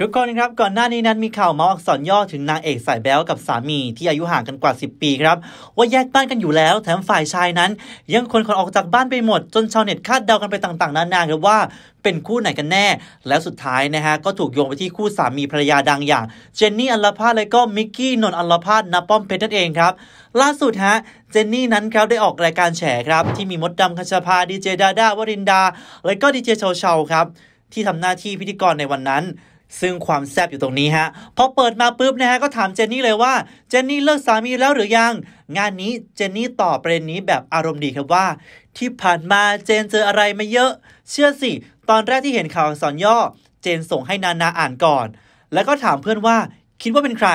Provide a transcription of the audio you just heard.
ทุกคนครับก่อนหน้านี้นั้นมีข่าวเมาส์อักษรย่อถึงนางเอกสายแบ๊วกับสามีที่อายุห่างกันกว่า10ปีครับ ว่าแยกบ้านกันอยู่แล้ว แถมฝ่ายชายนั้น ยังคนคนออกจากบ้านไปหมดจนชาวเน็ตคาดเดากันไปต่างๆ นานาครับว่าเป็นคู่ไหนกันแน่ แล้วสุดท้ายนะฮะก็ถูกโยงไปที่คู่สามีภรรยาดังอย่าง เจนนี่อัลลภาและก็มิกกี้นนอัลลภาดนป้อมเพชรนั่นเองครับล่าสุดฮะ เจนนี่นั้นครับได้ออกรายการแฉครับ ที่มีมดดำคชภพาดีเจดาดาวรินดา และก็ดีเจเฉาเฉาครับ ที่ทำหน้าที่พิธีกรในวันนั้นซึ่งความแซบอยู่ตรงนี้ฮะพอเปิดมาปุ๊บนะฮะก็ถามเจนนี่เลยว่าเจนนี่เลิกสามีแล้วหรือยัง งานนี้เจนนี่ตอบประเด็นนี้แบบอารมณ์ดีครับว่า ที่ผ่านมาเจนเจออะไรมาเยอะ เชื่อสิ ตอนแรกที่เห็นข่าวอักษรย่อ เจนส่งให้นานาอ่านก่อน แล้วก็ถามเพื่อนว่า คิดว่าเป็นใคร